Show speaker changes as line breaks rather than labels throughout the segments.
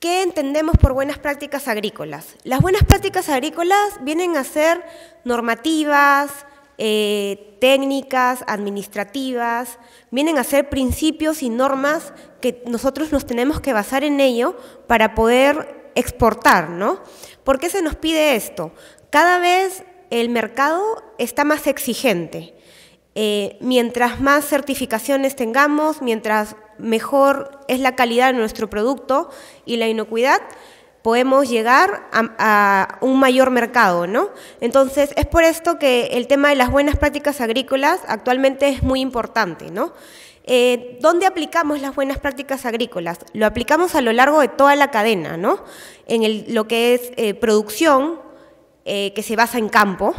¿Qué entendemos por buenas prácticas agrícolas? Las buenas prácticas agrícolas vienen a ser normativas, eh, técnicas, administrativas, vienen a ser principios y normas que nosotros nos tenemos que basar en ello para poder exportar, ¿no? ¿Por qué se nos pide esto? Cada vez el mercado está más exigente. Eh, mientras más certificaciones tengamos, mientras mejor es la calidad de nuestro producto y la inocuidad, podemos llegar a, un mayor mercado, ¿no? Entonces, es por esto que el tema de las buenas prácticas agrícolas actualmente es muy importante, ¿no? Eh, ¿Dónde aplicamos las buenas prácticas agrícolas? Lo aplicamos a lo largo de toda la cadena, ¿no? En lo que es eh, producción, eh, que se basa en campo,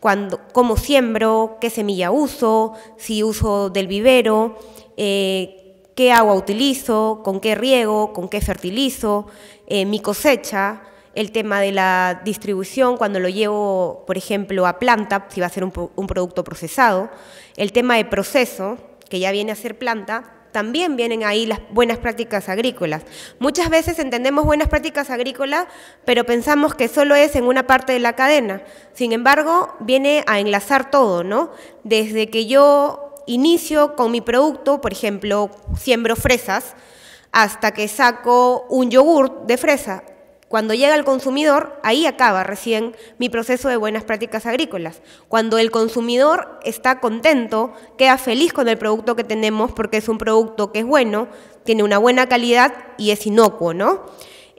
cuando, cómo siembro, qué semilla uso, si uso del vivero, eh, qué agua utilizo, con qué riego, con qué fertilizo, eh, mi cosecha, el tema de la distribución cuando lo llevo, por ejemplo, a planta, si va a ser un, un producto procesado, el tema de proceso, que ya viene a ser planta, también vienen ahí las buenas prácticas agrícolas. Muchas veces entendemos buenas prácticas agrícolas, pero pensamos que solo es en una parte de la cadena. Sin embargo, viene a enlazar todo, ¿no? Desde que yo inicio con mi producto, por ejemplo, siembro fresas, hasta que saco un yogur de fresa. Cuando llega al consumidor, ahí acaba recién mi proceso de buenas prácticas agrícolas. Cuando el consumidor está contento, queda feliz con el producto que tenemos porque es un producto que es bueno, tiene una buena calidad y es inocuo, ¿no?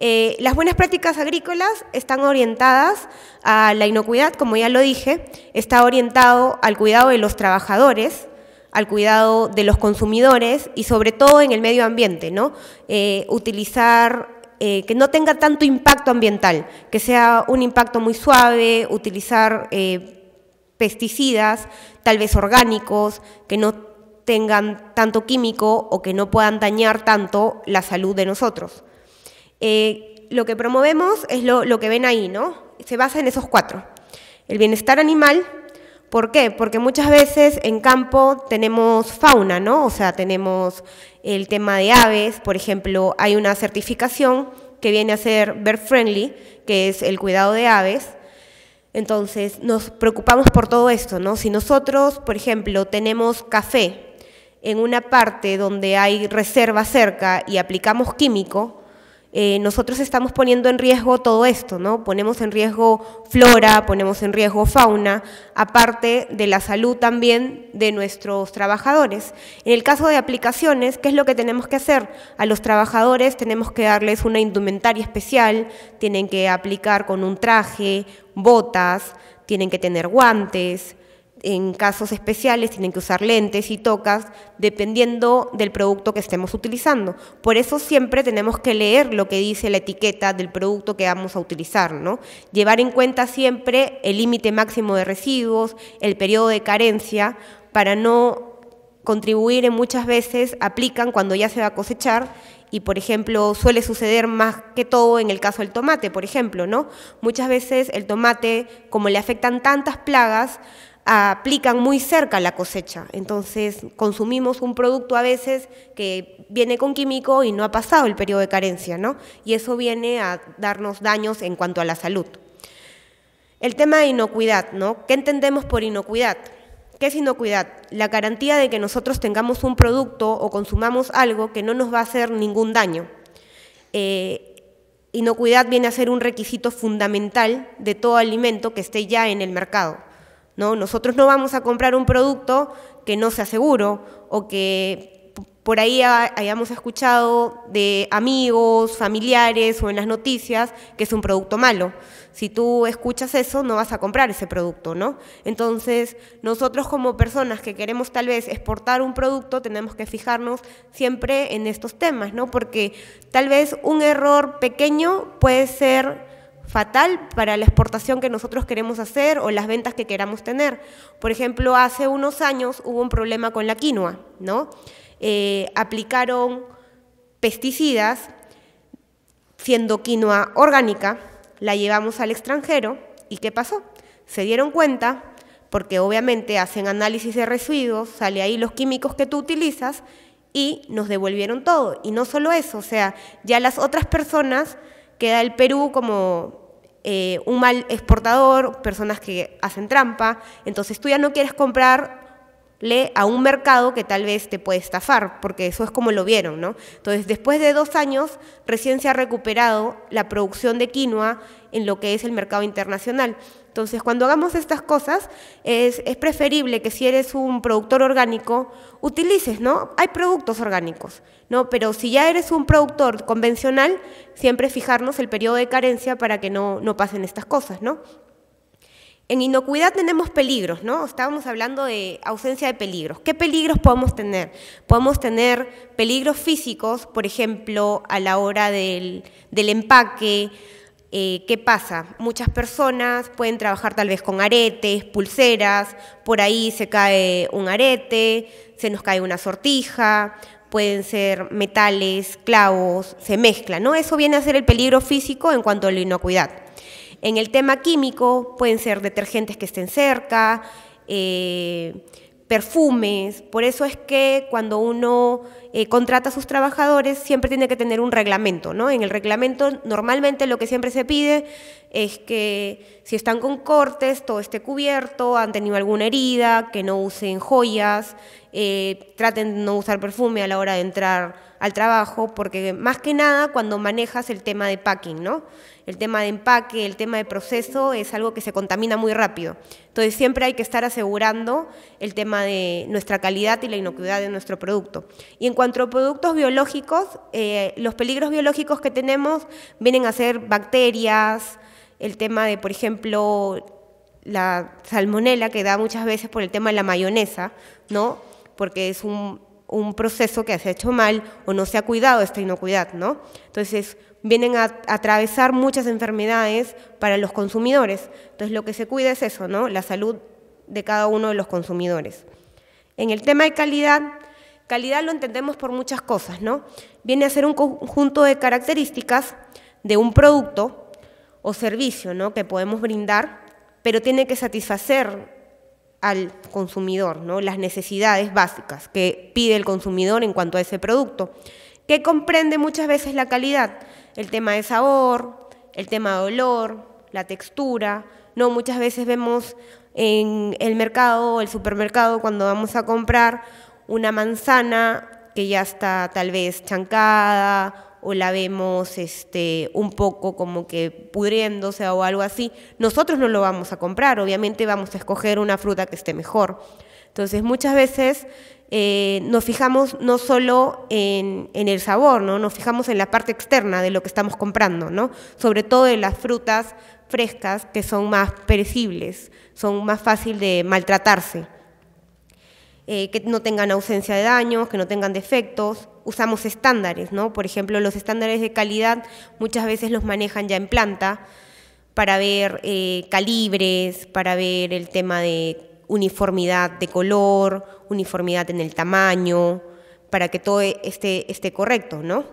Eh, las buenas prácticas agrícolas están orientadas a la inocuidad, como ya lo dije, está orientado al cuidado de los trabajadores, al cuidado de los consumidores y sobre todo en el medio ambiente, ¿no? Eh, utilizar eh, que no tenga tanto impacto ambiental, que sea un impacto muy suave, utilizar eh, pesticidas, tal vez orgánicos, que no tengan tanto químico o que no puedan dañar tanto la salud de nosotros. lo que promovemos es lo, lo que ven ahí, ¿no? Se basa en esos cuatro. El bienestar animal, ¿Por qué? Porque muchas veces en campo tenemos fauna, ¿no? O sea, tenemos el tema de aves, por ejemplo, hay una certificación que viene a ser Bird Friendly, que es el cuidado de aves. Entonces, nos preocupamos por todo esto, ¿no? Si nosotros, por ejemplo, tenemos café en una parte donde hay reserva cerca y aplicamos químico, eh, nosotros estamos poniendo en riesgo todo esto, ¿no? Ponemos en riesgo flora, ponemos en riesgo fauna, aparte de la salud también de nuestros trabajadores. En el caso de aplicaciones, ¿qué es lo que tenemos que hacer? A los trabajadores tenemos que darles una indumentaria especial, tienen que aplicar con un traje, botas, tienen que tener guantes, en casos especiales tienen que usar lentes y tocas dependiendo del producto que estemos utilizando. Por eso siempre tenemos que leer lo que dice la etiqueta del producto que vamos a utilizar, ¿no? Llevar en cuenta siempre el límite máximo de residuos, el periodo de carencia para no contribuir en muchas veces aplican cuando ya se va a cosechar y por ejemplo suele suceder más que todo en el caso del tomate, por ejemplo, ¿no? Muchas veces el tomate, como le afectan tantas plagas, aplican muy cerca la cosecha. Entonces consumimos un producto a veces que viene con químico y no ha pasado el periodo de carencia, ¿no? Y eso viene a darnos daños en cuanto a la salud. El tema de inocuidad, ¿no? ¿Qué entendemos por inocuidad? ¿Qué es inocuidad? La garantía de que nosotros tengamos un producto o consumamos algo que no nos va a hacer ningún daño. Eh, inocuidad viene a ser un requisito fundamental de todo alimento que esté ya en el mercado. ¿no? Nosotros no vamos a comprar un producto que no sea seguro o que por ahí hayamos escuchado de amigos, familiares o en las noticias que es un producto malo. Si tú escuchas eso, no vas a comprar ese producto, ¿no? Entonces, nosotros como personas que queremos tal vez exportar un producto, tenemos que fijarnos siempre en estos temas, ¿no? Porque tal vez un error pequeño puede ser fatal para la exportación que nosotros queremos hacer o las ventas que queramos tener. Por ejemplo, hace unos años hubo un problema con la quinoa, ¿no? Eh, aplicaron pesticidas, siendo quinoa orgánica, la llevamos al extranjero y ¿qué pasó? Se dieron cuenta, porque obviamente hacen análisis de residuos, sale ahí los químicos que tú utilizas y nos devolvieron todo. Y no solo eso, o sea, ya las otras personas queda el Perú como eh, un mal exportador, personas que hacen trampa. Entonces tú ya no quieres comprarle a un mercado que tal vez te puede estafar, porque eso es como lo vieron, ¿no? Entonces, después de dos años, recién se ha recuperado la producción de quinoa en lo que es el mercado internacional. Entonces, cuando hagamos estas cosas, es, preferible que si eres un productor orgánico, utilices, ¿no? Hay productos orgánicos, ¿no? Pero si ya eres un productor convencional, siempre fijarnos el periodo de carencia para que no, pasen estas cosas, ¿no? En inocuidad tenemos peligros, ¿no? Estábamos hablando de ausencia de peligros. ¿Qué peligros podemos tener? Podemos tener peligros físicos, por ejemplo, a la hora del, del empaque, eh, ¿Qué pasa? Muchas personas pueden trabajar tal vez con aretes, pulseras, por ahí se cae un arete, se nos cae una sortija, pueden ser metales, clavos, se mezcla, ¿no? Eso viene a ser el peligro físico en cuanto a la inocuidad. En el tema químico pueden ser detergentes que estén cerca, eh, perfumes. Por eso es que cuando uno eh, contrata a sus trabajadores siempre tiene que tener un reglamento, ¿no? En el reglamento normalmente lo que siempre se pide es que si están con cortes, todo esté cubierto, han tenido alguna herida, que no usen joyas, eh, traten de no usar perfume a la hora de entrar al trabajo, porque más que nada cuando manejas el tema de packing, ¿no? el tema de empaque, el tema de proceso, es algo que se contamina muy rápido. Entonces siempre hay que estar asegurando el tema de nuestra calidad y la inocuidad de nuestro producto. Y en cuanto a productos biológicos, eh, los peligros biológicos que tenemos vienen a ser bacterias, el tema de, por ejemplo, la salmonela que da muchas veces por el tema de la mayonesa, ¿no? Porque es un, proceso que se ha hecho mal o no se ha cuidado esta inocuidad, ¿no? Entonces, vienen a, atravesar muchas enfermedades para los consumidores. Entonces lo que se cuida es eso, ¿no? La salud de cada uno de los consumidores. En el tema de calidad, calidad lo entendemos por muchas cosas, ¿no? Viene a ser un conjunto de características de un producto o servicio, ¿no? Que podemos brindar, pero tiene que satisfacer al consumidor, ¿no? Las necesidades básicas que pide el consumidor en cuanto a ese producto que comprende muchas veces la calidad, el tema de sabor, el tema de olor, la textura. No muchas veces vemos en el mercado, el supermercado, cuando vamos a comprar una manzana que ya está tal vez chancada o la vemos este, un poco como que pudriéndose o algo así, nosotros no lo vamos a comprar, obviamente vamos a escoger una fruta que esté mejor. Entonces muchas veces eh, nos fijamos no solo en, el sabor, ¿no? nos fijamos en la parte externa de lo que estamos comprando, ¿no? sobre todo en las frutas frescas que son más perecibles, son más fácil de maltratarse. Eh, que no tengan ausencia de daños, que no tengan defectos. Usamos estándares, ¿no? Por ejemplo, los estándares de calidad muchas veces los manejan ya en planta para ver eh, calibres, para ver el tema de uniformidad de color uniformidad en el tamaño, para que todo esté, esté correcto, ¿no?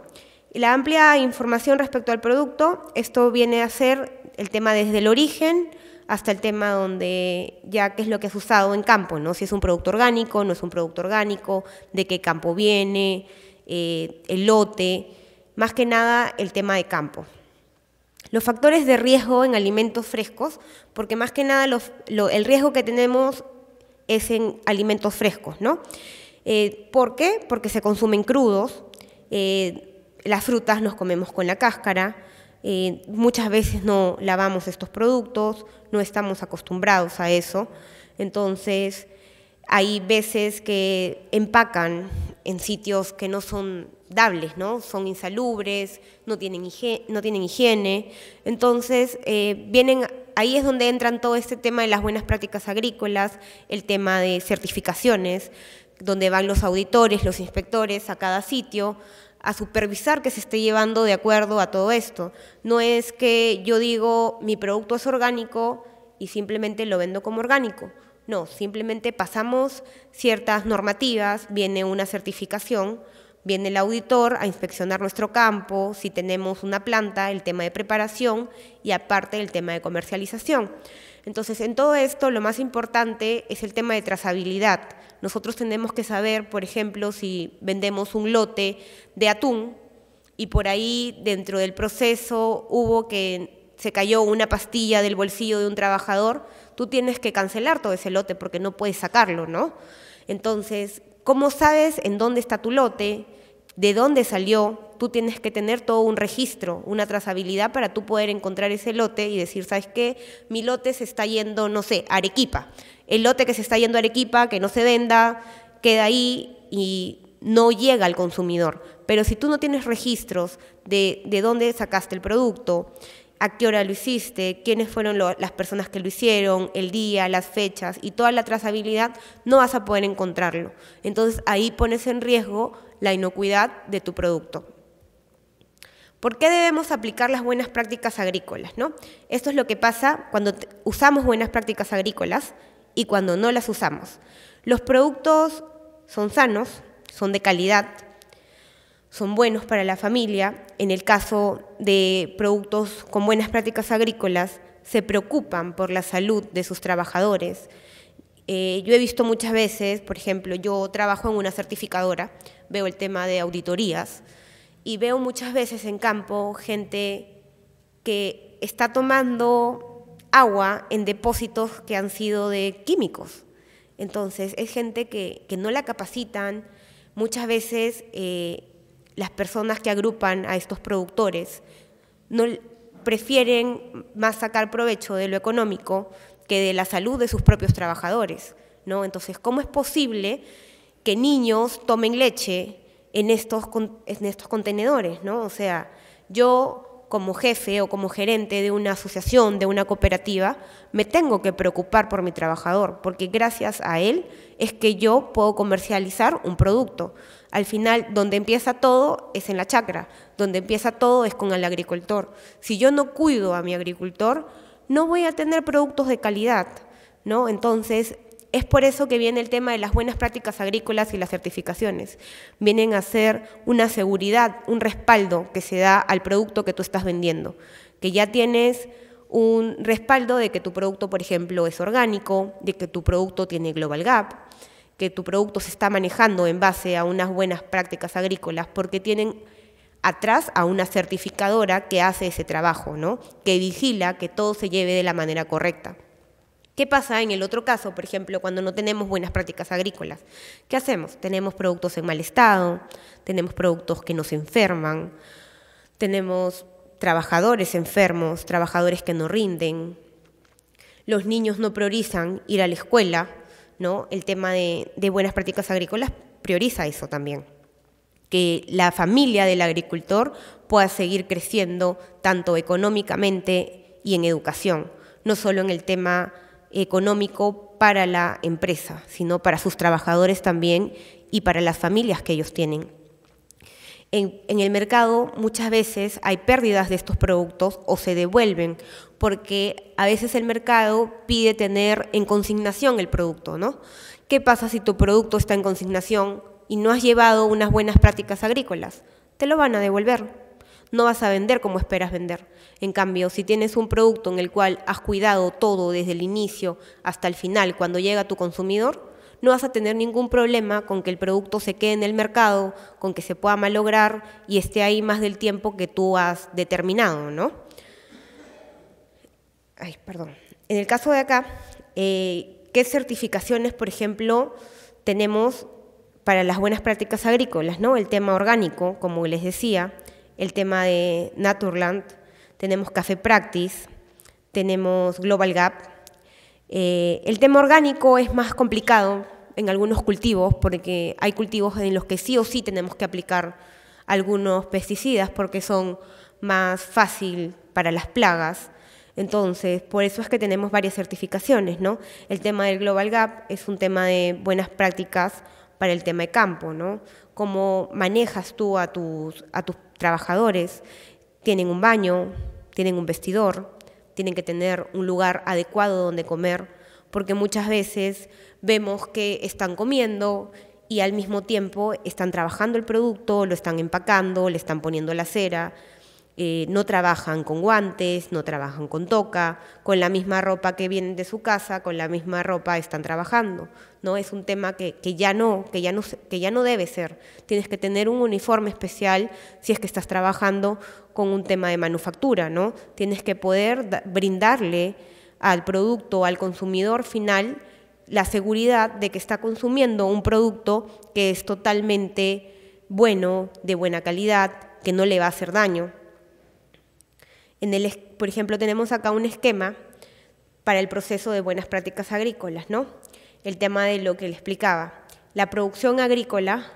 la amplia información respecto al producto, esto viene a ser el tema desde el origen hasta el tema donde ya qué es lo que has usado en campo, ¿no? Si es un producto orgánico, no es un producto orgánico, de qué campo viene, eh, el lote, más que nada el tema de campo. Los factores de riesgo en alimentos frescos, porque más que nada el riesgo que tenemos es en alimentos frescos, ¿no? Eh, ¿Por qué? Porque se consumen crudos, eh, las frutas nos comemos con la cáscara, eh, muchas veces no lavamos estos productos, no estamos acostumbrados a eso, entonces hay veces que empacan en sitios que no son dables, ¿no? Son insalubres, no tienen, higiene, no tienen higiene. entonces vienen ahí es donde entran todo este tema de las buenas prácticas agrícolas, el tema de certificaciones, donde van los auditores, los inspectores a cada sitio a supervisar que se esté llevando de acuerdo a todo esto. No es que yo digo mi producto es orgánico y simplemente lo vendo como orgánico. No, simplemente pasamos ciertas normativas, viene una certificación Viene el auditor a inspeccionar nuestro campo, si tenemos una planta, el tema de preparación y aparte el tema de comercialización. Entonces, en todo esto, lo más importante es el tema de trazabilidad. Nosotros tenemos que saber, por ejemplo, si vendemos un lote de atún y por ahí dentro del proceso hubo que se cayó una pastilla del bolsillo de un trabajador, tú tienes que cancelar todo ese lote porque no puedes sacarlo, ¿no? Entonces, ¿cómo sabes en dónde está tu lote? de dónde salió, tú tienes que tener todo un registro, una trazabilidad para tú poder encontrar ese lote y decir, ¿sabes qué? Mi lote se está yendo, no sé, a Arequipa. El lote que se está yendo a Arequipa, que no se venda, queda ahí y no llega al consumidor. Pero si tú no tienes registros de, dónde sacaste el producto, a qué hora lo hiciste, quiénes fueron las personas que lo hicieron, el día, las fechas y toda la trazabilidad, no vas a poder encontrarlo. Entonces ahí pones en riesgo la inocuidad de tu producto. ¿Por qué debemos aplicar las buenas prácticas agrícolas? ¿no? Esto es lo que pasa cuando usamos buenas prácticas agrícolas y cuando no las usamos. Los productos son sanos, son de calidad, son buenos para la familia. En el caso de productos con buenas prácticas agrícolas, se preocupan por la salud de sus trabajadores. Eh, yo he visto muchas veces, por ejemplo, yo trabajo en una certificadora, veo el tema de auditorías y veo muchas veces en campo gente que está tomando agua en depósitos que han sido de químicos. Entonces, es gente que, que no la capacitan. Muchas veces eh, las personas que agrupan a estos productores no, prefieren más sacar provecho de lo económico que de la salud de sus propios trabajadores. ¿no? Entonces, ¿cómo es posible que niños tomen leche en estos, en estos contenedores, ¿no? O sea, yo como jefe o como gerente de una asociación, de una cooperativa, me tengo que preocupar por mi trabajador, porque gracias a él es que yo puedo comercializar un producto. Al final, donde empieza todo es en la chacra, donde empieza todo es con el agricultor. Si yo no cuido a mi agricultor, no voy a tener productos de calidad, ¿no? Entonces, es por eso que viene el tema de las buenas prácticas agrícolas y las certificaciones. Vienen a ser una seguridad, un respaldo que se da al producto que tú estás vendiendo, que ya tienes un respaldo de que tu producto, por ejemplo, es orgánico, de que tu producto tiene Global Gap, que tu producto se está manejando en base a unas buenas prácticas agrícolas, porque tienen atrás a una certificadora que hace ese trabajo, ¿no? que vigila que todo se lleve de la manera correcta. ¿Qué pasa en el otro caso, por ejemplo, cuando no tenemos buenas prácticas agrícolas? ¿Qué hacemos? Tenemos productos en mal estado, tenemos productos que nos enferman, tenemos trabajadores enfermos, trabajadores que no rinden, los niños no priorizan ir a la escuela, ¿no? El tema de, de buenas prácticas agrícolas prioriza eso también. Que la familia del agricultor pueda seguir creciendo tanto económicamente y en educación, no solo en el tema económico para la empresa, sino para sus trabajadores también y para las familias que ellos tienen. En, el mercado muchas veces hay pérdidas de estos productos o se devuelven, porque a veces el mercado pide tener en consignación el producto, ¿no? ¿Qué pasa si tu producto está en consignación y no has llevado unas buenas prácticas agrícolas? Te lo van a devolver no vas a vender como esperas vender. En cambio, si tienes un producto en el cual has cuidado todo desde el inicio hasta el final cuando llega tu consumidor, no vas a tener ningún problema con que el producto se quede en el mercado, con que se pueda malograr y esté ahí más del tiempo que tú has determinado, ¿no? Ay, perdón. En el caso de acá, eh, ¿qué certificaciones, por ejemplo, tenemos para las buenas prácticas agrícolas, ¿no? El tema orgánico, como les decía, el tema de Naturland, tenemos Café Practice, tenemos Global Gap. Eh, el tema orgánico es más complicado en algunos cultivos porque hay cultivos en los que sí o sí tenemos que aplicar algunos pesticidas porque son más fácil para las plagas. Entonces, por eso es que tenemos varias certificaciones, ¿no? El tema del Global Gap es un tema de buenas prácticas para el tema de campo, ¿no? cómo manejas tú a tus, a tus trabajadores. Tienen un baño, tienen un vestidor, tienen que tener un lugar adecuado donde comer, porque muchas veces vemos que están comiendo y al mismo tiempo están trabajando el producto, lo están empacando, le están poniendo la cera, eh, no trabajan con guantes, no trabajan con toca, con la misma ropa que vienen de su casa, con la misma ropa están trabajando. ¿no? Es un tema que, ya no, que, ya no, que ya no debe ser. Tienes que tener un uniforme especial si es que estás trabajando con un tema de manufactura. ¿no? Tienes que poder brindarle al producto, al consumidor final, la seguridad de que está consumiendo un producto que es totalmente bueno, de buena calidad, que no le va a hacer daño por ejemplo, tenemos acá un esquema para el proceso de buenas prácticas agrícolas, ¿no? El tema de lo que le explicaba. La producción agrícola,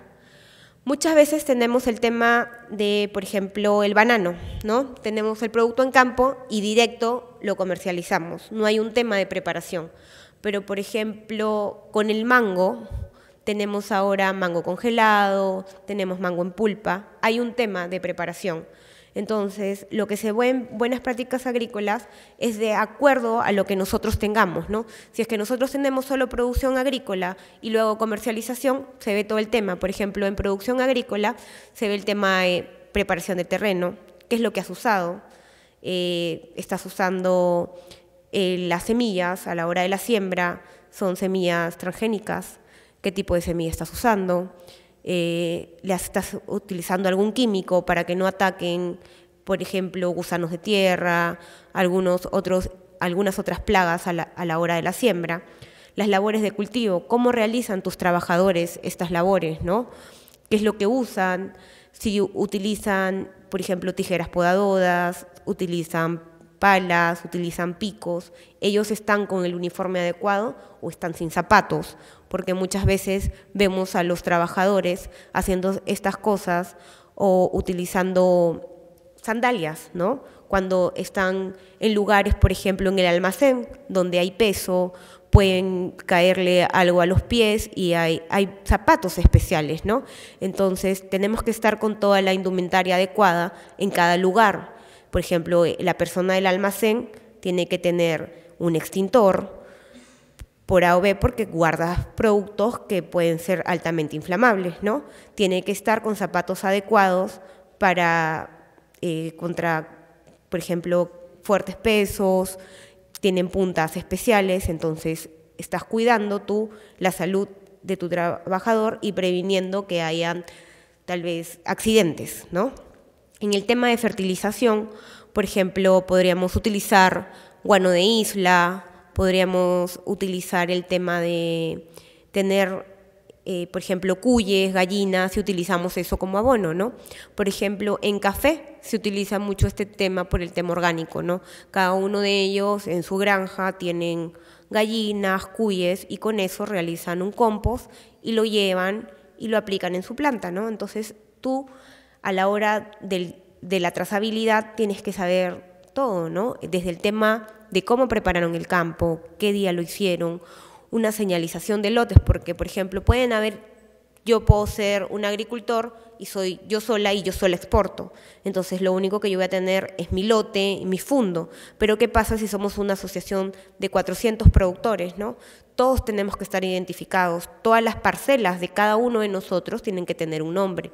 muchas veces tenemos el tema de, por ejemplo, el banano, ¿no? Tenemos el producto en campo y directo lo comercializamos. No hay un tema de preparación. Pero, por ejemplo, con el mango, tenemos ahora mango congelado, tenemos mango en pulpa. Hay un tema de preparación. Entonces, lo que se ve en buenas prácticas agrícolas es de acuerdo a lo que nosotros tengamos, Si es que nosotros tenemos solo producción agrícola y luego comercialización, se ve todo el tema. Por ejemplo, en producción agrícola se ve el tema de preparación de terreno, qué es lo que has usado. Eh, estás usando eh, las semillas a la hora de la siembra, son semillas transgénicas, qué tipo de semilla estás usando. Eh, le estás utilizando algún químico para que no ataquen, por ejemplo, gusanos de tierra, algunos otros, algunas otras plagas a la, a la hora de la siembra. Las labores de cultivo, cómo realizan tus trabajadores estas labores, ¿no? ¿Qué es lo que usan? Si utilizan, por ejemplo, tijeras podadoras, utilizan palas, utilizan picos, ellos están con el uniforme adecuado o están sin zapatos porque muchas veces vemos a los trabajadores haciendo estas cosas o utilizando sandalias, ¿no? Cuando están en lugares, por ejemplo, en el almacén, donde hay peso, pueden caerle algo a los pies y hay, zapatos especiales, ¿no? Entonces tenemos que estar con toda la indumentaria adecuada en cada lugar. Por ejemplo, la persona del almacén tiene que tener un extintor, por A o B porque guardas productos que pueden ser altamente inflamables, ¿no? Tiene que estar con zapatos adecuados para eh, contra, por ejemplo, fuertes pesos, tienen puntas especiales, entonces estás cuidando tú la salud de tu trabajador y previniendo que hayan tal vez accidentes, ¿no? En el tema de fertilización, por ejemplo, podríamos utilizar guano de isla, podríamos utilizar el tema de tener, eh, por ejemplo, cuyes, gallinas, si utilizamos eso como abono, ¿no? Por ejemplo, en café se utiliza mucho este tema por el tema orgánico, ¿no? Cada uno de ellos en su granja tienen gallinas, cuyes, y con eso realizan un compost y lo llevan y lo aplican en su planta, ¿no? Entonces tú a la hora de la trazabilidad tienes que saber todo, ¿no? Desde el tema de cómo prepararon el campo, qué día lo hicieron, una señalización de lotes, porque por ejemplo pueden haber, yo puedo ser un agricultor y soy yo sola y yo sola exporto, entonces lo único que yo voy a tener es mi lote, mi fundo, pero ¿qué pasa si somos una asociación de 400 productores, no? Todos tenemos que estar identificados, todas las parcelas de cada uno de nosotros tienen que tener un nombre.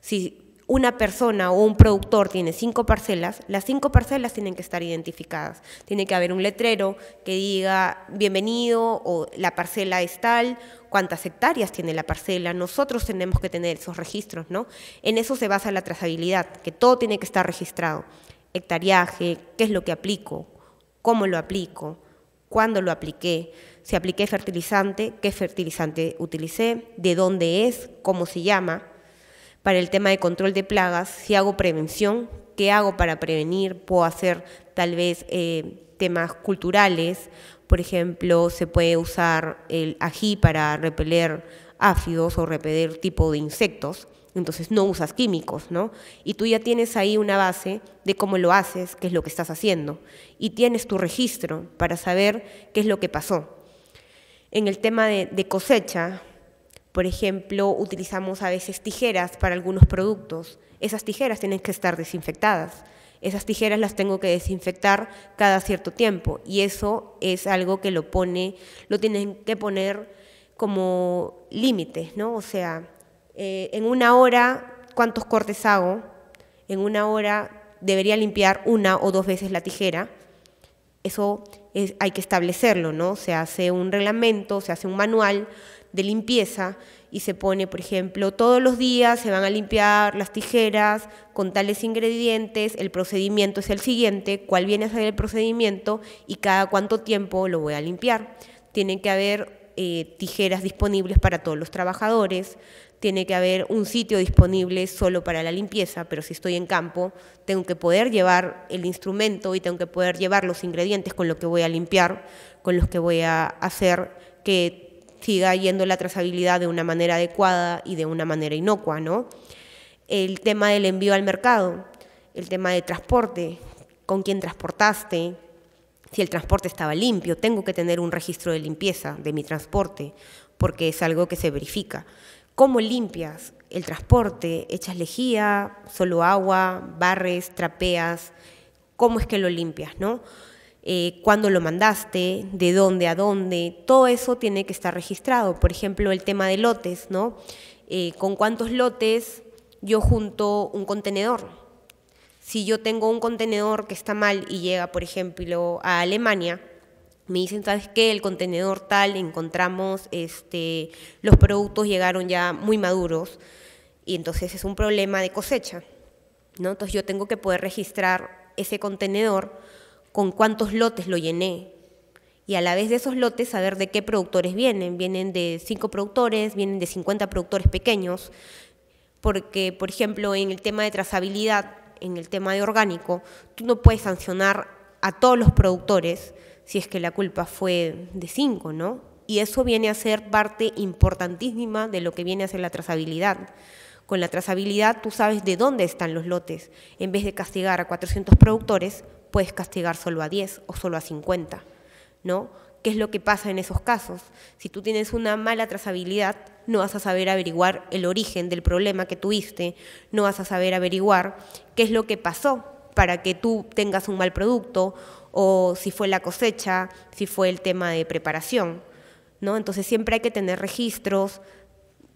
Si una persona o un productor tiene cinco parcelas, las cinco parcelas tienen que estar identificadas. Tiene que haber un letrero que diga bienvenido o la parcela es tal, cuántas hectáreas tiene la parcela. Nosotros tenemos que tener esos registros, ¿no? En eso se basa la trazabilidad, que todo tiene que estar registrado. Hectariaje, qué es lo que aplico, cómo lo aplico, cuándo lo apliqué, si apliqué fertilizante, qué fertilizante utilicé, de dónde es, cómo se llama para el tema de control de plagas, si hago prevención, qué hago para prevenir, puedo hacer tal vez eh, temas culturales, por ejemplo, se puede usar el ají para repeler áfidos o repeler tipo de insectos, entonces no usas químicos, ¿no? Y tú ya tienes ahí una base de cómo lo haces, qué es lo que estás haciendo, y tienes tu registro para saber qué es lo que pasó. En el tema de cosecha, por ejemplo, utilizamos a veces tijeras para algunos productos. Esas tijeras tienen que estar desinfectadas. Esas tijeras las tengo que desinfectar cada cierto tiempo y eso es algo que lo pone, lo tienen que poner como límites, ¿no? O sea, eh, en una hora, ¿cuántos cortes hago? En una hora debería limpiar una o dos veces la tijera. Eso hay que establecerlo, ¿no? Se hace un reglamento, se hace un manual de limpieza y se pone, por ejemplo, todos los días se van a limpiar las tijeras con tales ingredientes, el procedimiento es el siguiente, cuál viene a ser el procedimiento y cada cuánto tiempo lo voy a limpiar. Tiene que haber eh, tijeras disponibles para todos los trabajadores, tiene que haber un sitio disponible solo para la limpieza, pero si estoy en campo, tengo que poder llevar el instrumento y tengo que poder llevar los ingredientes con los que voy a limpiar, con los que voy a hacer que siga yendo la trazabilidad de una manera adecuada y de una manera inocua, ¿no? El tema del envío al mercado, el tema de transporte, con quién transportaste, si el transporte estaba limpio, tengo que tener un registro de limpieza de mi transporte, porque es algo que se verifica. ¿Cómo limpias el transporte? ¿Echas lejía, solo agua, barres, trapeas? ¿Cómo es que lo limpias, no? Eh, cuándo lo mandaste, de dónde a dónde, todo eso tiene que estar registrado. Por ejemplo, el tema de lotes, ¿no? Eh, con cuántos lotes yo junto un contenedor. Si yo tengo un contenedor que está mal y llega, por ejemplo, a Alemania, me dicen, ¿sabes qué? El contenedor tal, encontramos, este, los productos llegaron ya muy maduros y entonces es un problema de cosecha. ¿no? Entonces yo tengo que poder registrar ese contenedor con cuántos lotes lo llené. Y a la vez de esos lotes, saber de qué productores vienen. Vienen de cinco productores, vienen de 50 productores pequeños. Porque, por ejemplo, en el tema de trazabilidad, en el tema de orgánico, tú no puedes sancionar a todos los productores si es que la culpa fue de cinco ¿no? Y eso viene a ser parte importantísima de lo que viene a ser la trazabilidad. Con la trazabilidad tú sabes de dónde están los lotes. En vez de castigar a 400 productores, puedes castigar solo a 10 o solo a 50, ¿no? ¿Qué es lo que pasa en esos casos? Si tú tienes una mala trazabilidad, no vas a saber averiguar el origen del problema que tuviste, no vas a saber averiguar qué es lo que pasó para que tú tengas un mal producto o si fue la cosecha, si fue el tema de preparación, ¿no? Entonces siempre hay que tener registros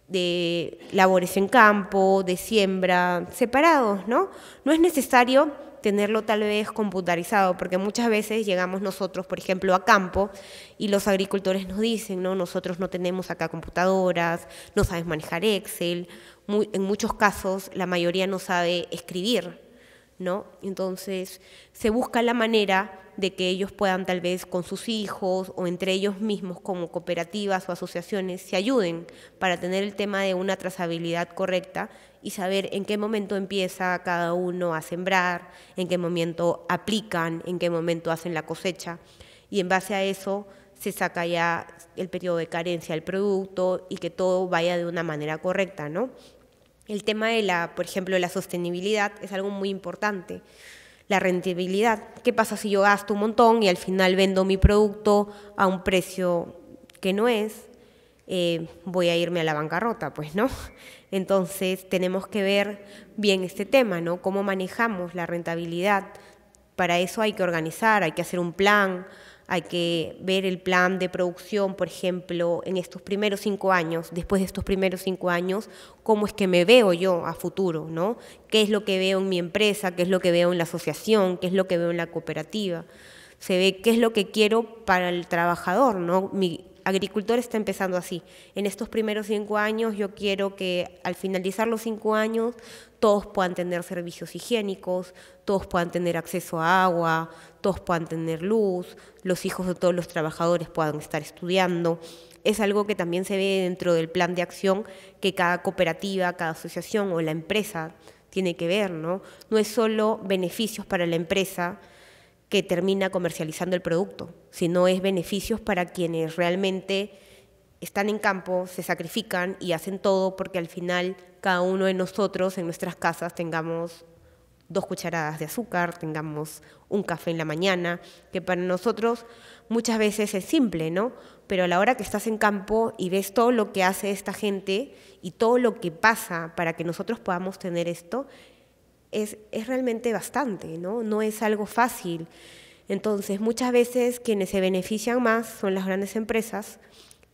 de labores en campo, de siembra, separados, ¿no? No es necesario tenerlo tal vez computarizado, porque muchas veces llegamos nosotros, por ejemplo, a campo y los agricultores nos dicen, no, nosotros no tenemos acá computadoras, no sabes manejar Excel, en muchos casos la mayoría no sabe escribir, ¿no? Entonces se busca la manera de que ellos puedan tal vez con sus hijos o entre ellos mismos como cooperativas o asociaciones se ayuden para tener el tema de una trazabilidad correcta y saber en qué momento empieza cada uno a sembrar, en qué momento aplican, en qué momento hacen la cosecha. Y en base a eso se saca ya el periodo de carencia del producto y que todo vaya de una manera correcta, ¿no? El tema de la, por ejemplo, la sostenibilidad es algo muy importante. La rentabilidad. ¿Qué pasa si yo gasto un montón y al final vendo mi producto a un precio que no es? Eh, voy a irme a la bancarrota, pues, ¿no? Entonces tenemos que ver bien este tema, ¿no? Cómo manejamos la rentabilidad. Para eso hay que organizar, hay que hacer un plan, hay que ver el plan de producción, por ejemplo, en estos primeros cinco años, después de estos primeros cinco años, cómo es que me veo yo a futuro, ¿no? ¿Qué es lo que veo en mi empresa? ¿Qué es lo que veo en la asociación? ¿Qué es lo que veo en la cooperativa? Se ve qué es lo que quiero para el trabajador, ¿no? agricultor está empezando así. En estos primeros cinco años yo quiero que al finalizar los cinco años todos puedan tener servicios higiénicos, todos puedan tener acceso a agua, todos puedan tener luz, los hijos de todos los trabajadores puedan estar estudiando. Es algo que también se ve dentro del plan de acción que cada cooperativa, cada asociación o la empresa tiene que ver, ¿no? No es solo beneficios para la empresa, que termina comercializando el producto, sino es beneficios para quienes realmente están en campo, se sacrifican y hacen todo porque al final cada uno de nosotros en nuestras casas tengamos dos cucharadas de azúcar, tengamos un café en la mañana, que para nosotros muchas veces es simple, ¿no? Pero a la hora que estás en campo y ves todo lo que hace esta gente y todo lo que pasa para que nosotros podamos tener esto, es, realmente bastante, ¿no? No es algo fácil. Entonces, muchas veces quienes se benefician más son las grandes empresas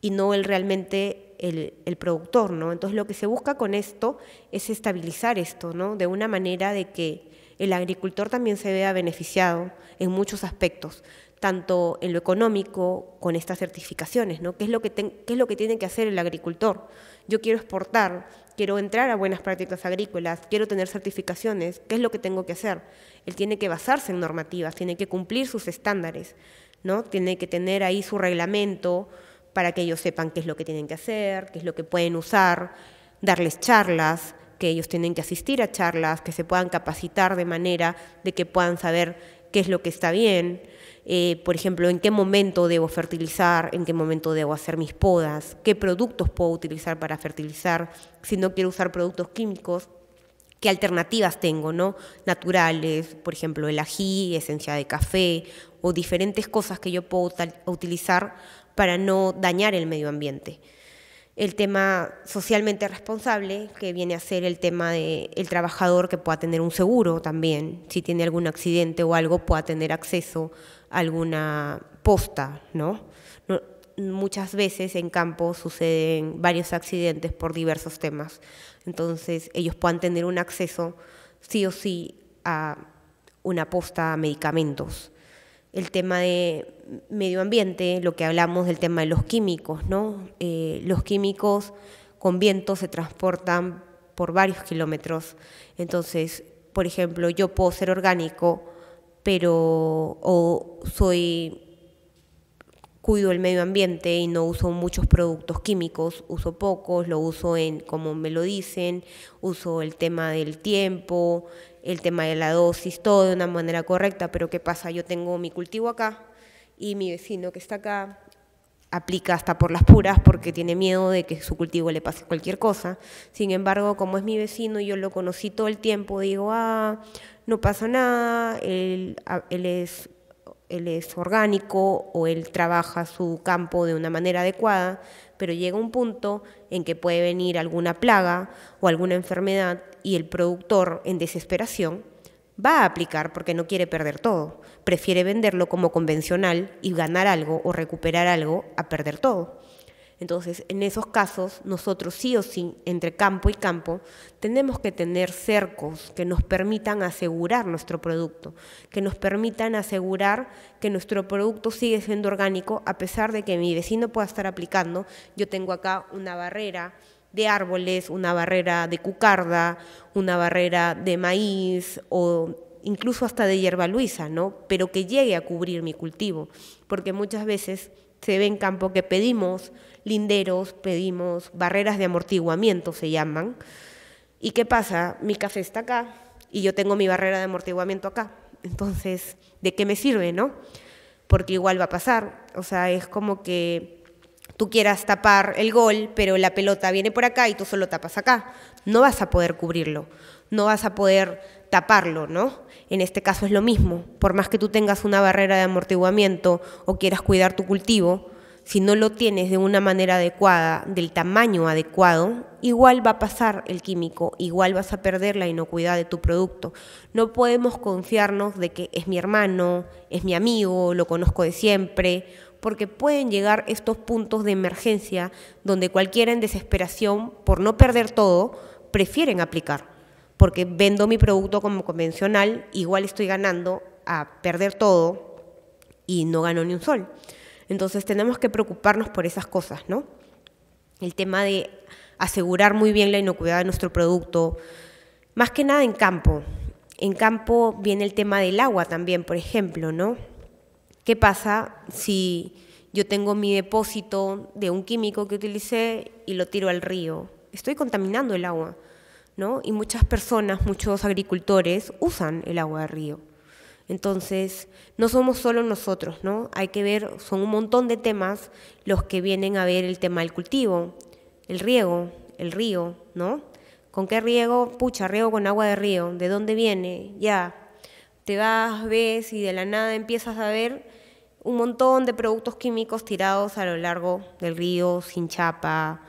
y no el realmente el, productor, ¿no? Entonces, lo que se busca con esto es estabilizar esto, ¿no? De una manera de que el agricultor también se vea beneficiado en muchos aspectos, tanto en lo económico con estas certificaciones, ¿no? ¿Qué es lo que, qué es lo que tiene que hacer el agricultor? Yo quiero exportar, quiero entrar a buenas prácticas agrícolas, quiero tener certificaciones, ¿qué es lo que tengo que hacer? Él tiene que basarse en normativas, tiene que cumplir sus estándares, ¿no? Tiene que tener ahí su reglamento para que ellos sepan qué es lo que tienen que hacer, qué es lo que pueden usar, darles charlas, que ellos tienen que asistir a charlas, que se puedan capacitar de manera de que puedan saber qué es lo que está bien, eh, por ejemplo, en qué momento debo fertilizar, en qué momento debo hacer mis podas, qué productos puedo utilizar para fertilizar, si no quiero usar productos químicos, qué alternativas tengo, ¿no? Naturales, por ejemplo, el ají, esencia de café o diferentes cosas que yo puedo utilizar para no dañar el medio ambiente. El tema socialmente responsable, que viene a ser el tema del el trabajador que pueda tener un seguro también, si tiene algún accidente o algo, pueda tener acceso alguna posta, ¿no? muchas veces en campo suceden varios accidentes por diversos temas. Entonces ellos puedan tener un acceso sí o sí a una posta a medicamentos. El tema de medio ambiente, lo que hablamos del tema de los químicos, ¿no? Eh, los químicos con viento se transportan por varios kilómetros. Entonces, por ejemplo, yo puedo ser orgánico, pero o soy cuido el medio ambiente y no uso muchos productos químicos, uso pocos, lo uso en como me lo dicen, uso el tema del tiempo, el tema de la dosis, todo de una manera correcta, pero ¿qué pasa? Yo tengo mi cultivo acá y mi vecino que está acá aplica hasta por las puras porque tiene miedo de que su cultivo le pase cualquier cosa. Sin embargo, como es mi vecino y yo lo conocí todo el tiempo, digo, ah, no pasa nada, él, es, él es orgánico o él trabaja su campo de una manera adecuada, pero llega un punto en que puede venir alguna plaga o alguna enfermedad y el productor en desesperación va a aplicar porque no quiere perder todo, prefiere venderlo como convencional y ganar algo o recuperar algo a perder todo. Entonces, en esos casos, nosotros sí o sí, entre campo y campo, tenemos que tener cercos que nos permitan asegurar nuestro producto, que nos permitan asegurar que nuestro producto sigue siendo orgánico a pesar de que mi vecino pueda estar aplicando. Yo tengo acá una barrera de árboles, una barrera de cucarda, una barrera de maíz o incluso hasta de hierba luisa, ¿no? Pero que llegue a cubrir mi cultivo, porque muchas veces se ve en campo que pedimos linderos, pedimos barreras de amortiguamiento, se llaman. ¿Y qué pasa? Mi café está acá y yo tengo mi barrera de amortiguamiento acá. Entonces, ¿de qué me sirve, no? Porque igual va a pasar. O sea, es como que tú quieras tapar el gol, pero la pelota viene por acá y tú solo tapas acá. No vas a poder cubrirlo, no vas a poder taparlo, ¿no? En este caso es lo mismo. Por más que tú tengas una barrera de amortiguamiento o quieras cuidar tu cultivo, si no lo tienes de una manera adecuada, del tamaño adecuado, igual va a pasar el químico, igual vas a perder la inocuidad de tu producto. No podemos confiarnos de que es mi hermano, es mi amigo, lo conozco de siempre, porque pueden llegar estos puntos de emergencia donde cualquiera en desesperación, por no perder todo, prefieren aplicar. Porque vendo mi producto como convencional, igual estoy ganando a perder todo y no gano ni un sol. Entonces tenemos que preocuparnos por esas cosas, ¿no? El tema de asegurar muy bien la inocuidad de nuestro producto, más que nada en campo. En campo viene el tema del agua también, por ejemplo, ¿no? ¿Qué pasa si yo tengo mi depósito de un químico que utilicé y lo tiro al río? Estoy contaminando el agua, ¿no? Y muchas personas, muchos agricultores usan el agua de río. Entonces, no somos solo nosotros, ¿no? Hay que ver, son un montón de temas los que vienen a ver el tema del cultivo, el riego, el río, ¿no? ¿Con qué riego? Pucha, riego con agua de río. ¿De dónde viene? Ya. Te vas, ves y de la nada empiezas a ver un montón de productos químicos tirados a lo largo del río, sin chapa.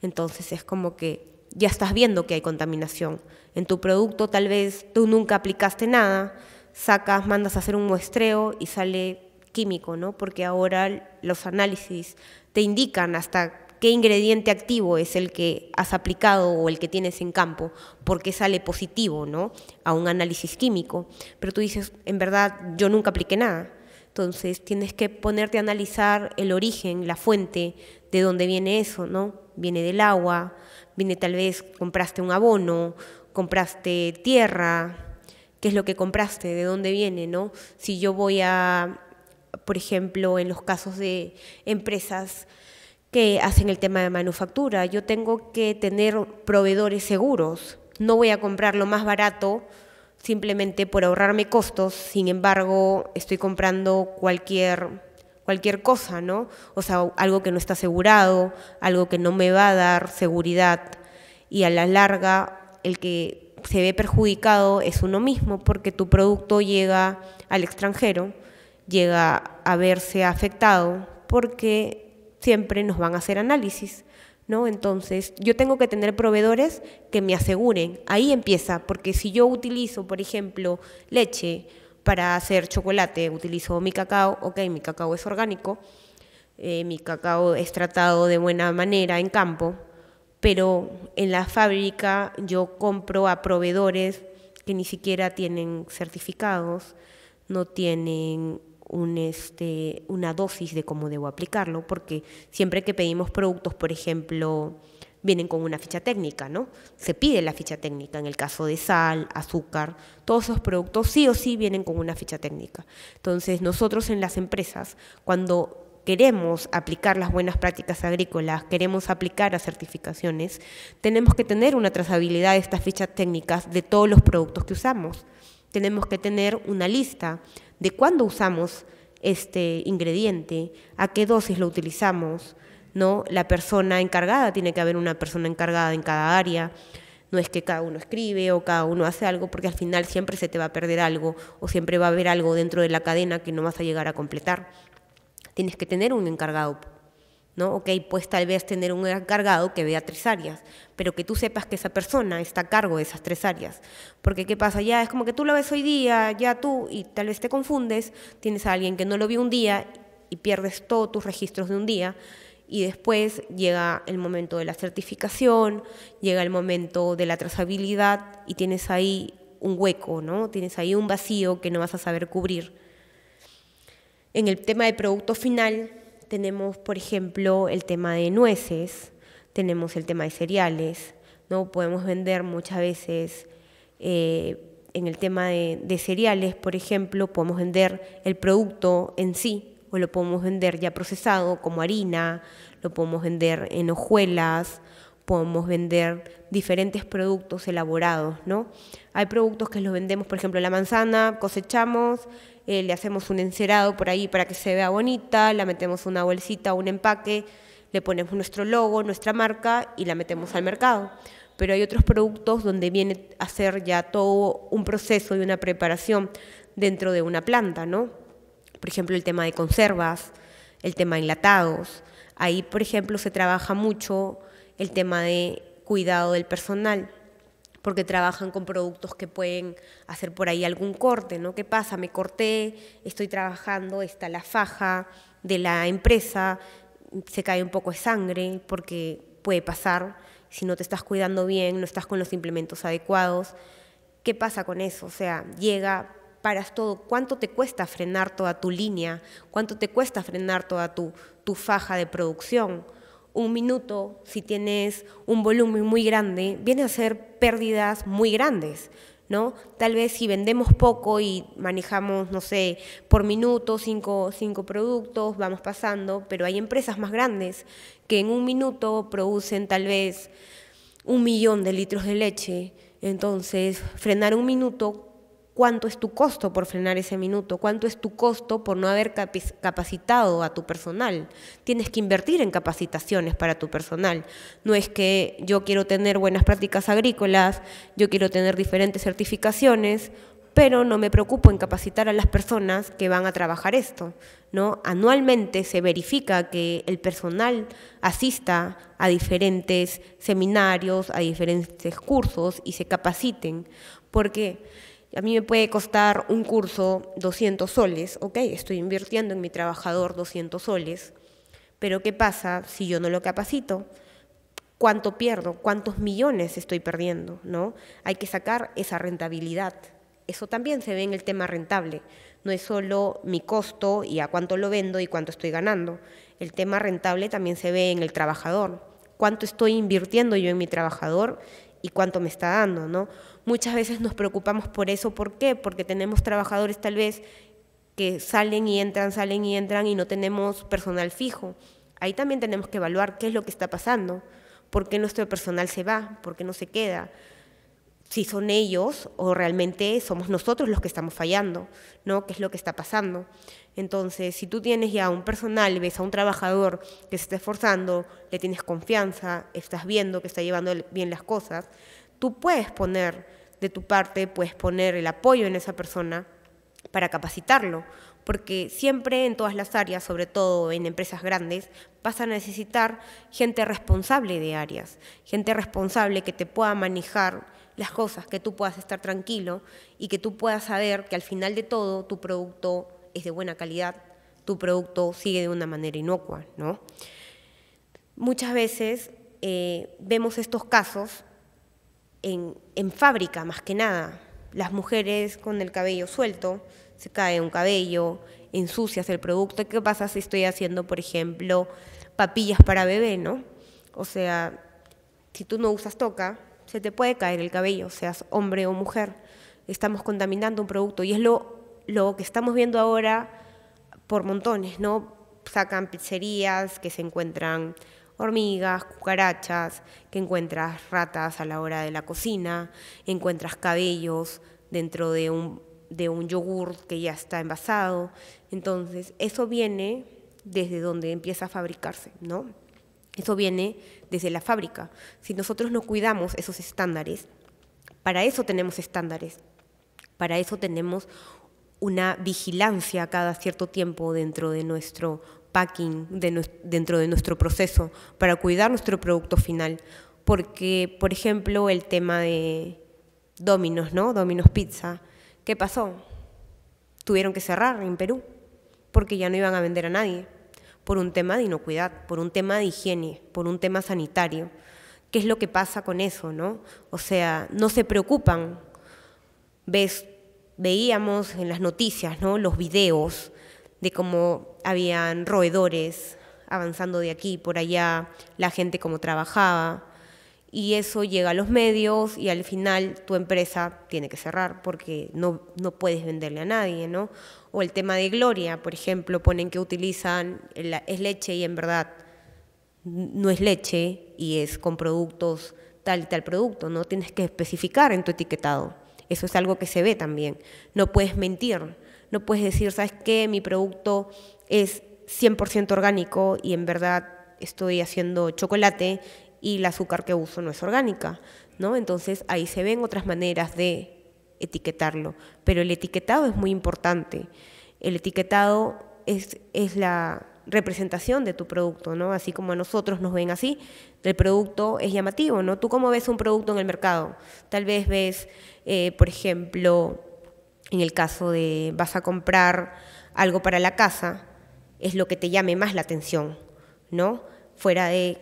Entonces es como que ya estás viendo que hay contaminación. En tu producto tal vez tú nunca aplicaste nada, sacas, mandas a hacer un muestreo y sale químico, ¿no? Porque ahora los análisis te indican hasta qué ingrediente activo es el que has aplicado o el que tienes en campo, porque sale positivo, ¿no? A un análisis químico. Pero tú dices, en verdad, yo nunca apliqué nada. Entonces tienes que ponerte a analizar el origen, la fuente, de dónde viene eso, ¿no? Viene del agua, viene tal vez compraste un abono, compraste tierra, qué es lo que compraste, de dónde viene, ¿no? Si yo voy a, por ejemplo, en los casos de empresas que hacen el tema de manufactura, yo tengo que tener proveedores seguros. No voy a comprar lo más barato simplemente por ahorrarme costos, sin embargo, estoy comprando cualquier cualquier cosa, ¿no? O sea, algo que no está asegurado, algo que no me va a dar seguridad y a la larga el que se ve perjudicado es uno mismo, porque tu producto llega al extranjero, llega a verse afectado, porque siempre nos van a hacer análisis. ¿No? Entonces, yo tengo que tener proveedores que me aseguren. Ahí empieza, porque si yo utilizo, por ejemplo, leche para hacer chocolate, utilizo mi cacao, ok, mi cacao es orgánico, eh, mi cacao es tratado de buena manera en campo, pero en la fábrica yo compro a proveedores que ni siquiera tienen certificados, no tienen este, una dosis de cómo debo aplicarlo, porque siempre que pedimos productos, por ejemplo, vienen con una ficha técnica, ¿no? Se pide la ficha técnica, en el caso de sal, azúcar, todos esos productos sí o sí vienen con una ficha técnica. Entonces, nosotros en las empresas, cuando queremos aplicar las buenas prácticas agrícolas, queremos aplicar a certificaciones, tenemos que tener una trazabilidad de estas fichas técnicas de todos los productos que usamos. Tenemos que tener una lista de cuándo usamos este ingrediente, a qué dosis lo utilizamos, ¿no? La persona encargada, tiene que haber una persona encargada en cada área. No es que cada uno escribe o cada uno hace algo, porque al final siempre se te va a perder algo o siempre va a haber algo dentro de la cadena que no vas a llegar a completar tienes que tener un encargado. ¿No? Ok, pues tal vez tener un encargado que vea tres áreas, pero que tú sepas que esa persona está a cargo de esas tres áreas. Porque ¿qué pasa? Ya es como que tú lo ves hoy día, ya tú, y tal vez te confundes, tienes a alguien que no lo vio un día y pierdes todos tus registros de un día, y después llega el momento de la certificación, llega el momento de la trazabilidad y tienes ahí un hueco, ¿no? Tienes ahí un vacío que no vas a saber cubrir. En el tema de producto final tenemos, por ejemplo, el tema de nueces, tenemos el tema de cereales, ¿no? Podemos vender muchas veces eh, en el tema de, cereales, por ejemplo, podemos vender el producto en sí o lo podemos vender ya procesado como harina, lo podemos vender en hojuelas podemos vender diferentes productos elaborados, ¿no? Hay productos que los vendemos, por ejemplo, la manzana, cosechamos, eh, le hacemos un encerado por ahí para que se vea bonita, la metemos una bolsita, un empaque, le ponemos nuestro logo, nuestra marca y la metemos al mercado. Pero hay otros productos donde viene a ser ya todo un proceso y una preparación dentro de una planta, ¿no? Por ejemplo, el tema de conservas, el tema de enlatados. Ahí, por ejemplo, se trabaja mucho el tema de cuidado del personal, porque trabajan con productos que pueden hacer por ahí algún corte, ¿no? ¿Qué pasa? Me corté, estoy trabajando, está la faja de la empresa, se cae un poco de sangre, porque puede pasar si no te estás cuidando bien, no estás con los implementos adecuados. ¿Qué pasa con eso? O sea, llega, paras todo. ¿Cuánto te cuesta frenar toda tu línea? ¿Cuánto te cuesta frenar toda tu, tu faja de producción? un minuto, si tienes un volumen muy grande, viene a ser pérdidas muy grandes, ¿no? Tal vez si vendemos poco y manejamos, no sé, por minuto cinco, cinco productos, vamos pasando, pero hay empresas más grandes que en un minuto producen tal vez un millón de litros de leche. Entonces, frenar un minuto cuánto es tu costo por frenar ese minuto, cuánto es tu costo por no haber capacitado a tu personal. Tienes que invertir en capacitaciones para tu personal. No es que yo quiero tener buenas prácticas agrícolas, yo quiero tener diferentes certificaciones, pero no me preocupo en capacitar a las personas que van a trabajar esto. ¿no? Anualmente se verifica que el personal asista a diferentes seminarios, a diferentes cursos y se capaciten. Porque a mí me puede costar un curso 200 soles, ok, estoy invirtiendo en mi trabajador 200 soles, pero ¿qué pasa si yo no lo capacito? ¿Cuánto pierdo? ¿Cuántos millones estoy perdiendo? ¿No? Hay que sacar esa rentabilidad. Eso también se ve en el tema rentable. No es solo mi costo y a cuánto lo vendo y cuánto estoy ganando. El tema rentable también se ve en el trabajador. ¿Cuánto estoy invirtiendo yo en mi trabajador y cuánto me está dando? ¿no? Muchas veces nos preocupamos por eso. ¿Por qué? Porque tenemos trabajadores tal vez que salen y entran, salen y entran y no tenemos personal fijo. Ahí también tenemos que evaluar qué es lo que está pasando, por qué nuestro personal se va, por qué no se queda, si son ellos o realmente somos nosotros los que estamos fallando, ¿no? ¿Qué es lo que está pasando? Entonces, si tú tienes ya un personal, ves a un trabajador que se está esforzando, le tienes confianza, estás viendo que está llevando bien las cosas, tú puedes poner de tu parte puedes poner el apoyo en esa persona para capacitarlo, porque siempre en todas las áreas, sobre todo en empresas grandes, vas a necesitar gente responsable de áreas, gente responsable que te pueda manejar las cosas, que tú puedas estar tranquilo y que tú puedas saber que al final de todo tu producto es de buena calidad, tu producto sigue de una manera inocua, ¿no? Muchas veces eh, vemos estos casos en, fábrica más que nada. Las mujeres con el cabello suelto, se cae un cabello, ensucias el producto. ¿Qué pasa si estoy haciendo, por ejemplo, papillas para bebé, no? O sea, si tú no usas toca, se te puede caer el cabello, seas hombre o mujer. Estamos contaminando un producto y es lo, lo que estamos viendo ahora por montones, ¿no? Sacan pizzerías que se encuentran hormigas, cucarachas, que encuentras ratas a la hora de la cocina, encuentras cabellos dentro de un, de un yogur que ya está envasado. Entonces, eso viene desde donde empieza a fabricarse, ¿no? Eso viene desde la fábrica. Si nosotros no cuidamos esos estándares, para eso tenemos estándares, para eso tenemos una vigilancia cada cierto tiempo dentro de nuestro packing dentro de nuestro proceso para cuidar nuestro producto final. Porque, por ejemplo, el tema de Domino's, ¿no? Domino's Pizza. ¿Qué pasó? Tuvieron que cerrar en Perú porque ya no iban a vender a nadie por un tema de inocuidad, por un tema de higiene, por un tema sanitario. ¿Qué es lo que pasa con eso, no? O sea, no se preocupan. Ves, veíamos en las noticias, ¿no? Los videos de cómo habían roedores avanzando de aquí por allá, la gente cómo trabajaba. Y eso llega a los medios y al final tu empresa tiene que cerrar porque no, no puedes venderle a nadie, ¿no? O el tema de Gloria, por ejemplo, ponen que utilizan, es leche y en verdad no es leche y es con productos tal y tal producto, ¿no? Tienes que especificar en tu etiquetado. Eso es algo que se ve también. No puedes mentir no puedes decir, ¿sabes qué? Mi producto es 100% orgánico y en verdad estoy haciendo chocolate y el azúcar que uso no es orgánica, ¿no? Entonces ahí se ven otras maneras de etiquetarlo, pero el etiquetado es muy importante. El etiquetado es, es la representación de tu producto, ¿no? Así como a nosotros nos ven así, el producto es llamativo, ¿no? Tú cómo ves un producto en el mercado, tal vez ves, eh, por ejemplo, en el caso de vas a comprar algo para la casa, es lo que te llame más la atención, ¿no? Fuera de,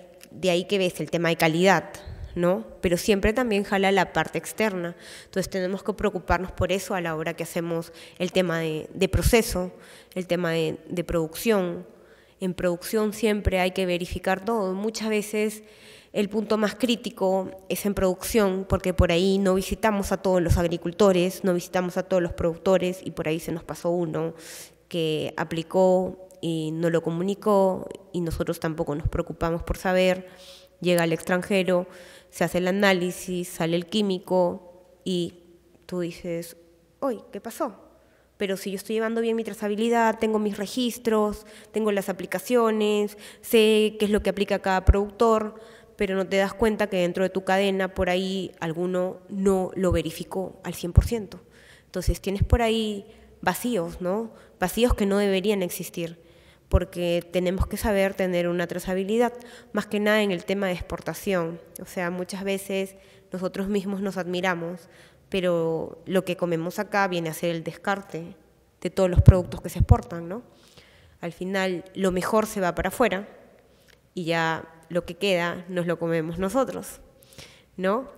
ahí que ves el tema de calidad, ¿no? Pero siempre también jala la parte externa. Entonces tenemos que preocuparnos por eso a la hora que hacemos el tema de, proceso, el tema de producción. En producción siempre hay que verificar todo. Muchas veces el punto más crítico es en producción, porque por ahí no visitamos a todos los agricultores, no visitamos a todos los productores y por ahí se nos pasó uno que aplicó y no lo comunicó y nosotros tampoco nos preocupamos por saber. Llega al extranjero, se hace el análisis, sale el químico y tú dices, hoy, ¿qué pasó? pero si yo estoy llevando bien mi trazabilidad, tengo mis registros, tengo las aplicaciones, sé qué es lo que aplica cada productor, pero no te das cuenta que dentro de tu cadena por ahí alguno no lo verificó al 100%. Entonces tienes por ahí vacíos, ¿no? Vacíos que no deberían existir, porque tenemos que saber tener una trazabilidad, más que nada en el tema de exportación. O sea, muchas veces nosotros mismos nos admiramos, pero lo que comemos acá viene a ser el descarte de todos los productos que se exportan, ¿no? Al final, lo mejor se va para afuera y ya lo que queda nos lo comemos nosotros, ¿no?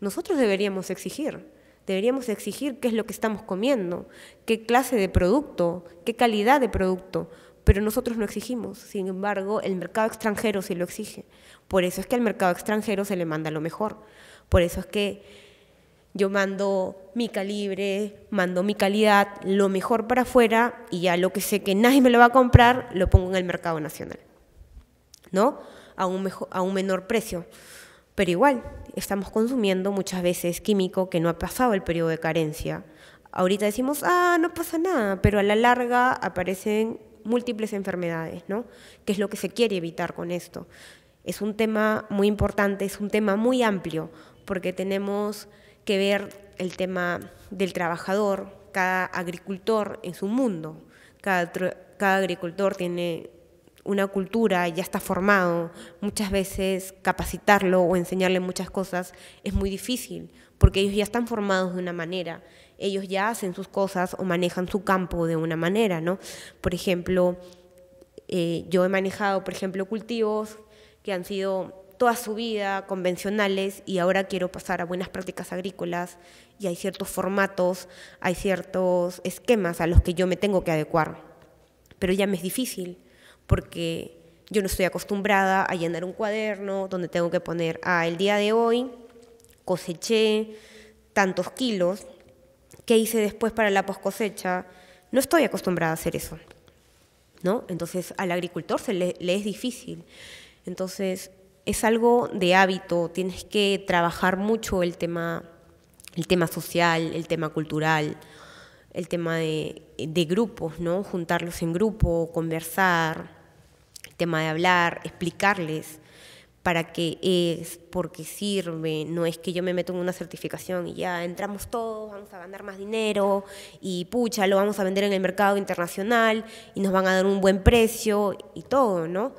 Nosotros deberíamos exigir, deberíamos exigir qué es lo que estamos comiendo, qué clase de producto, qué calidad de producto, pero nosotros no exigimos. Sin embargo, el mercado extranjero sí lo exige. Por eso es que al mercado extranjero se le manda lo mejor. Por eso es que yo mando mi calibre, mando mi calidad, lo mejor para afuera y ya lo que sé que nadie me lo va a comprar, lo pongo en el mercado nacional. ¿No? a un, a un menor precio. Pero igual, estamos consumiendo muchas veces químico que no ha pasado el periodo de carencia. Ahorita decimos, ah, no pasa nada, pero a la larga aparecen múltiples enfermedades, ¿no? ¿Qué es lo que se quiere evitar con esto? Es un tema muy importante, es un tema muy amplio, porque tenemos que ver el tema del trabajador, cada agricultor en su mundo, cada, cada agricultor tiene una cultura, ya está formado, muchas veces capacitarlo o enseñarle muchas cosas es muy difícil, porque ellos ya están formados de una manera, ellos ya hacen sus cosas o manejan su campo de una manera, ¿no? Por ejemplo, eh, yo he manejado, por ejemplo, cultivos que han sido toda su vida convencionales y ahora quiero pasar a buenas prácticas agrícolas y hay ciertos formatos, hay ciertos esquemas a los que yo me tengo que adecuar, pero ya me es difícil porque yo no estoy acostumbrada a llenar un cuaderno donde tengo que poner, ah, el día de hoy coseché tantos kilos, ¿qué hice después para la poscosecha? No estoy acostumbrada a hacer eso, ¿no? Entonces al agricultor se le, es difícil. Entonces es algo de hábito, tienes que trabajar mucho el tema, el tema social, el tema cultural, el tema de, de grupos, ¿no? Juntarlos en grupo, conversar, tema de hablar, explicarles para qué es, por qué sirve, no es que yo me meto en una certificación y ya entramos todos, vamos a ganar más dinero y pucha, lo vamos a vender en el mercado internacional y nos van a dar un buen precio y todo, ¿no?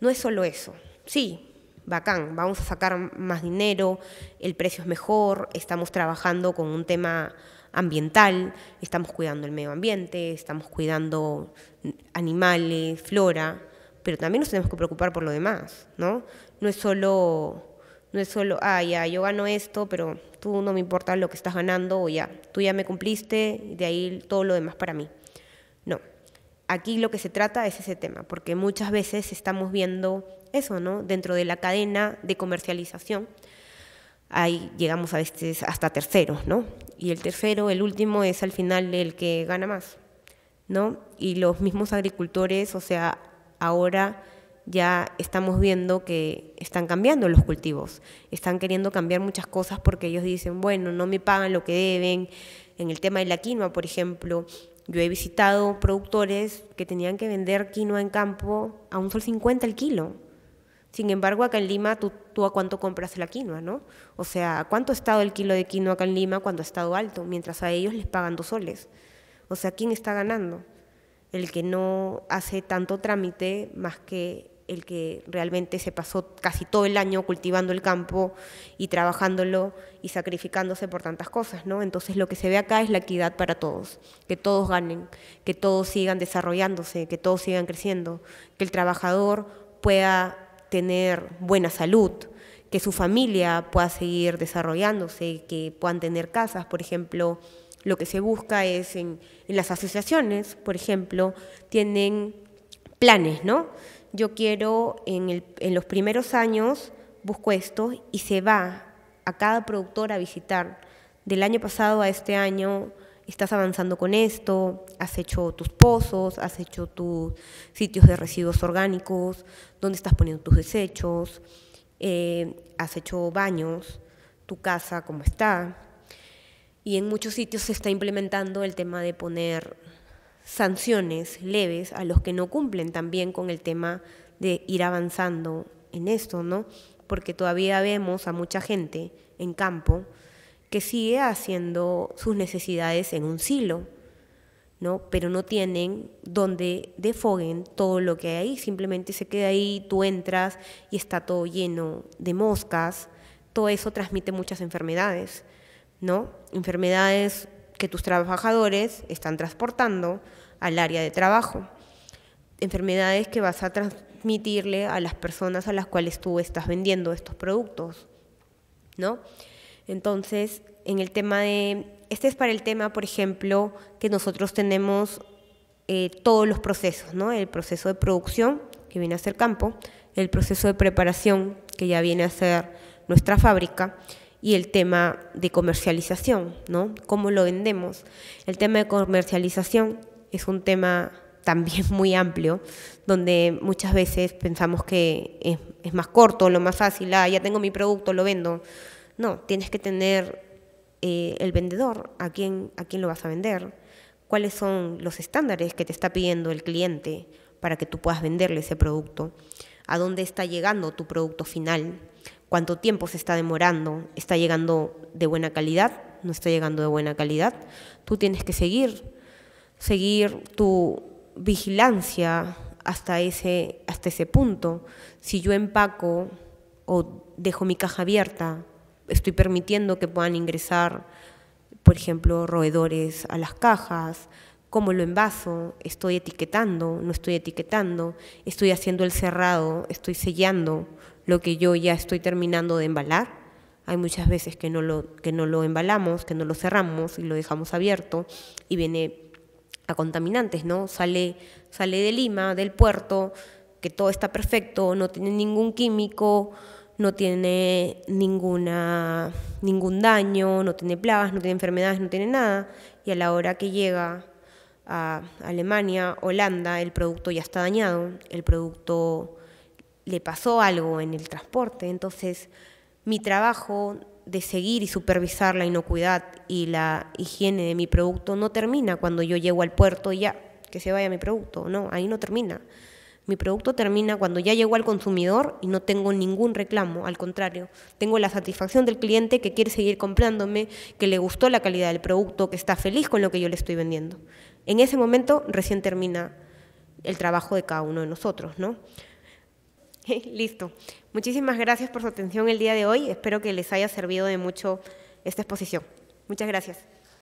No es solo eso. Sí, bacán, vamos a sacar más dinero, el precio es mejor, estamos trabajando con un tema ambiental, estamos cuidando el medio ambiente, estamos cuidando animales, flora, pero también nos tenemos que preocupar por lo demás, ¿no? No es solo, no es solo, ah, ya, yo gano esto, pero tú no me importa lo que estás ganando o ya, tú ya me cumpliste, de ahí todo lo demás para mí. No, aquí lo que se trata es ese tema, porque muchas veces estamos viendo eso, ¿no? Dentro de la cadena de comercialización, ahí llegamos a veces hasta terceros, ¿no? Y el tercero, el último, es al final el que gana más, ¿no? Y los mismos agricultores, o sea, ahora ya estamos viendo que están cambiando los cultivos, están queriendo cambiar muchas cosas porque ellos dicen, bueno, no me pagan lo que deben. En el tema de la quinoa, por ejemplo, yo he visitado productores que tenían que vender quinoa en campo a un sol 50 el kilo. Sin embargo, acá en Lima, ¿tú, a cuánto compras la quinoa, ¿no? O sea, cuánto ha estado el kilo de quinoa acá en Lima cuando ha estado alto? Mientras a ellos les pagan dos soles. O sea, ¿quién está ganando? el que no hace tanto trámite más que el que realmente se pasó casi todo el año cultivando el campo y trabajándolo y sacrificándose por tantas cosas, ¿no? Entonces lo que se ve acá es la equidad para todos, que todos ganen, que todos sigan desarrollándose, que todos sigan creciendo, que el trabajador pueda tener buena salud, que su familia pueda seguir desarrollándose, que puedan tener casas, por ejemplo, lo que se busca es en, las asociaciones, por ejemplo, tienen planes, ¿no? Yo quiero en, los primeros años, busco esto y se va a cada productor a visitar. Del año pasado a este año, estás avanzando con esto, has hecho tus pozos, has hecho tus sitios de residuos orgánicos, dónde estás poniendo tus desechos, eh, has hecho baños, tu casa, cómo está, y en muchos sitios se está implementando el tema de poner sanciones leves a los que no cumplen también con el tema de ir avanzando en esto, ¿no? Porque todavía vemos a mucha gente en campo que sigue haciendo sus necesidades en un silo, ¿no? Pero no tienen donde defoguen todo lo que hay ahí, simplemente se queda ahí, tú entras y está todo lleno de moscas. Todo eso transmite muchas enfermedades. ¿no? Enfermedades que tus trabajadores están transportando al área de trabajo. Enfermedades que vas a transmitirle a las personas a las cuales tú estás vendiendo estos productos, ¿no? Entonces, en el tema de este es para el tema, por ejemplo, que nosotros tenemos eh, todos los procesos, ¿no? El proceso de producción, que viene a ser campo, el proceso de preparación, que ya viene a ser nuestra fábrica, y el tema de comercialización, ¿no? ¿Cómo lo vendemos? El tema de comercialización es un tema también muy amplio, donde muchas veces pensamos que es, más corto, lo más fácil, ah, ya tengo mi producto, lo vendo. No, tienes que tener eh, el vendedor, a quién, a quién lo vas a vender, cuáles son los estándares que te está pidiendo el cliente para que tú puedas venderle ese producto, a dónde está llegando tu producto final cuánto tiempo se está demorando, está llegando de buena calidad, no está llegando de buena calidad. Tú tienes que seguir, seguir tu vigilancia hasta ese, hasta ese punto. Si yo empaco o dejo mi caja abierta, estoy permitiendo que puedan ingresar, por ejemplo, roedores a las cajas, cómo lo envaso, estoy etiquetando, no estoy etiquetando, estoy haciendo el cerrado, estoy sellando lo que yo ya estoy terminando de embalar. Hay muchas veces que no lo, que no lo embalamos, que no lo cerramos y lo dejamos abierto y viene a contaminantes, ¿no? Sale, sale de Lima, del puerto, que todo está perfecto, no tiene ningún químico, no tiene ninguna, ningún daño, no tiene plagas, no tiene enfermedades, no tiene nada. Y a la hora que llega a Alemania, Holanda, el producto ya está dañado, el producto le pasó algo en el transporte. Entonces, mi trabajo de seguir y supervisar la inocuidad y la higiene de mi producto no termina cuando yo llego al puerto y ya, que se vaya mi producto. No, ahí no termina. Mi producto termina cuando ya llegó al consumidor y no tengo ningún reclamo, al contrario, tengo la satisfacción del cliente que quiere seguir comprándome, que le gustó la calidad del producto, que está feliz con lo que yo le estoy vendiendo. En ese momento recién termina el trabajo de cada uno de nosotros, ¿no? Listo. Muchísimas gracias por su atención el día de hoy. Espero que les haya servido de mucho esta exposición. Muchas gracias.